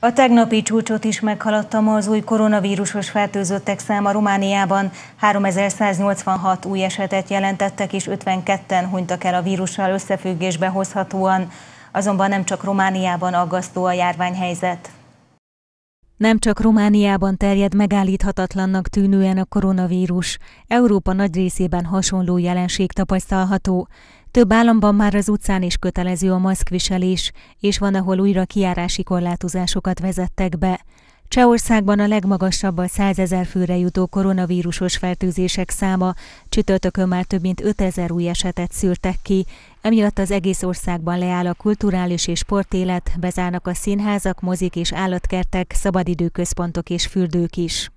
A tegnapi csúcsot is meghaladtam az új koronavírusos fertőzöttek száma Romániában. 3186 új esetet jelentettek, és 52-en hunytak el a vírussal összefüggésbe hozhatóan. Azonban nem csak Romániában aggasztó a járványhelyzet. Nem csak Romániában terjed megállíthatatlannak tűnően a koronavírus, Európa nagy részében hasonló jelenség tapasztalható. Több államban már az utcán is kötelező a maszkviselés, és van, ahol újra kiárási korlátozásokat vezettek be. Csehországban a legmagasabb a 100 ezer főre jutó koronavírusos fertőzések száma, csütörtökön már több mint 5 ezer új esetet szűrtek ki, emiatt az egész országban leáll a kulturális és sportélet, bezárnak a színházak, mozik és állatkertek, szabadidőközpontok és fürdők is.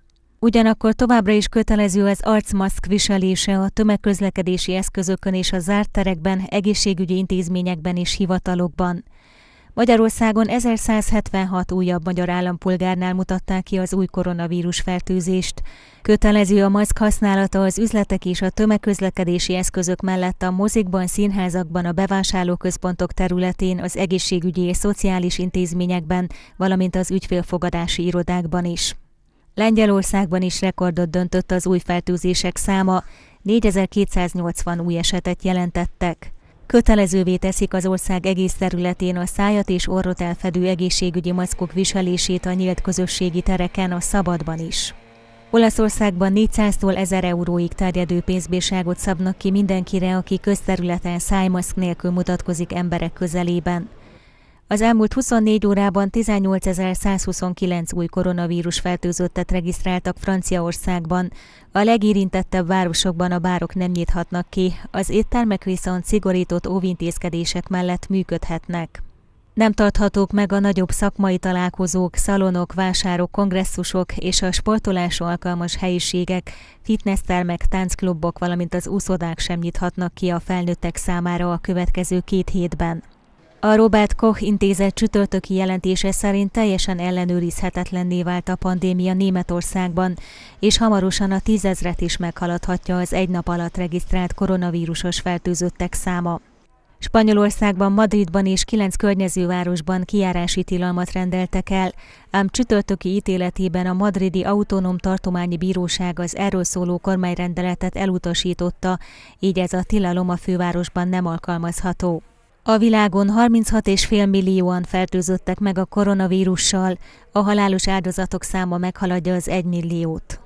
Ugyanakkor továbbra is kötelező az arcmaszk viselése a tömegközlekedési eszközökön és a zárt terekben, egészségügyi intézményekben és hivatalokban. Magyarországon 1176 újabb magyar állampolgárnál mutatták ki az új koronavírus fertőzést. Kötelező a maszk használata az üzletek és a tömegközlekedési eszközök mellett a mozikban, színházakban, a bevásárlóközpontok területén, az egészségügyi és szociális intézményekben, valamint az ügyfélfogadási irodákban is. Lengyelországban is rekordot döntött az új fertőzések száma, 4280 új esetet jelentettek. Kötelezővé teszik az ország egész területén a szájat és orrot elfedő egészségügyi maszkok viselését a nyílt közösségi tereken a szabadban is. Olaszországban 400-tól 1000 euróig terjedő pénzbírságot szabnak ki mindenkire, aki közterületen szájmaszk nélkül mutatkozik emberek közelében. Az elmúlt 24 órában 18.129 új koronavírus fertőzöttet regisztráltak Franciaországban. A legérintettebb városokban a bárok nem nyithatnak ki, az éttermek viszont szigorított óvintézkedések mellett működhetnek. Nem tarthatók meg a nagyobb szakmai találkozók, szalonok, vásárok, kongresszusok és a sportolásra alkalmas helyiségek, fitnesstermek, táncklubok, valamint az úszodák sem nyithatnak ki a felnőttek számára a következő két hétben. A Robert Koch intézet csütörtöki jelentése szerint teljesen ellenőrizhetetlenné vált a pandémia Németországban, és hamarosan a tízezret is meghaladhatja az egy nap alatt regisztrált koronavírusos fertőzöttek száma. Spanyolországban, Madridban és kilenc környező városban kiárási tilalmat rendeltek el, ám csütörtöki ítéletében a madridi autonóm tartományi bíróság az erről szóló kormányrendeletet elutasította, így ez a tilalom a fővárosban nem alkalmazható. A világon 36,5 millióan fertőzöttek meg a koronavírussal, a halálos áldozatok száma meghaladja az 1 milliót.